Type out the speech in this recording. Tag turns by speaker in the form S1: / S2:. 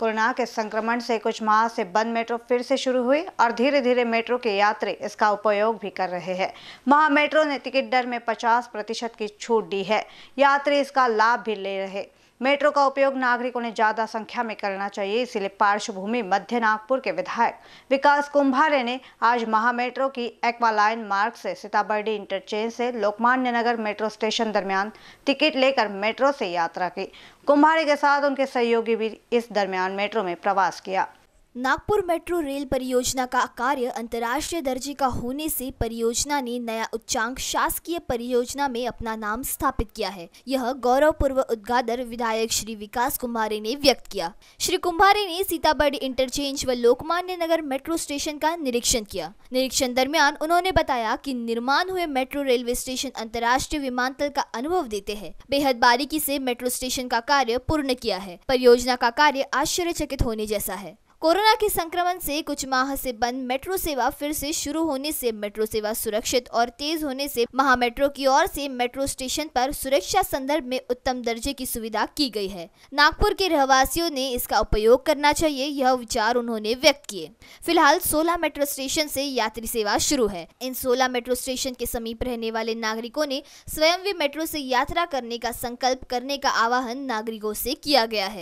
S1: corona के संक्रमण से कुछ माह से बंद मेट्रो फिर से शुरू हुई और धीरे धीरे मेट्रो के यात्री इसका उपयोग भी कर रहे हैं महा मेट्रो ने टिकट दर में 50 प्रतिशत की छूट दी है यात्री इसका लाभ भी ले रहे मेट्रो का उपयोग नागरिकों ने ज्यादा संख्या में करना चाहिए इसीलिए पार्श्वभूमि मध्य नागपुर के विधायक विकास कुंभारे ने आज महा मेट्रो की एक्वालाइन मार्ग से सीताबर्डी इंटरचेंज से लोकमान्य नगर मेट्रो स्टेशन दरमियान टिकट लेकर मेट्रो से यात्रा की कुंभारे के साथ उनके सहयोगी भी इस दरमियान मेट्रो में प्रवास किया नागपुर मेट्रो
S2: रेल परियोजना का कार्य अंतर्राष्ट्रीय दर्जे का होने से परियोजना ने नया उच्चांक शासकीय परियोजना में अपना नाम स्थापित किया है यह गौरवपूर्व उद्घाटन विधायक श्री विकास कुमारे ने व्यक्त किया श्री कुमारे ने सीताबर्ड इंटरचेंज व लोकमान्य नगर मेट्रो स्टेशन का निरीक्षण किया निरीक्षण दरमियान उन्होंने बताया की निर्माण हुए मेट्रो रेलवे स्टेशन अंतर्राष्ट्रीय विमानतल का अनुभव देते हैं बेहद बारीकी से मेट्रो स्टेशन का कार्य पूर्ण किया है परियोजना का कार्य आश्चर्यचकित होने जैसा है कोरोना के संक्रमण से कुछ माह से बंद मेट्रो सेवा फिर से शुरू होने से मेट्रो सेवा सुरक्षित और तेज होने से महा मेट्रो की ओर से मेट्रो स्टेशन पर सुरक्षा संदर्भ में उत्तम दर्जे की सुविधा की गई है नागपुर के रहवासियों ने इसका उपयोग करना चाहिए यह विचार उन्होंने व्यक्त किए फिलहाल सोलह मेट्रो स्टेशन से यात्री सेवा शुरू है इन सोलह मेट्रो स्टेशन के समीप रहने वाले नागरिकों ने स्वयं भी मेट्रो ऐसी यात्रा करने का संकल्प करने का आह्वान नागरिकों ऐसी किया गया है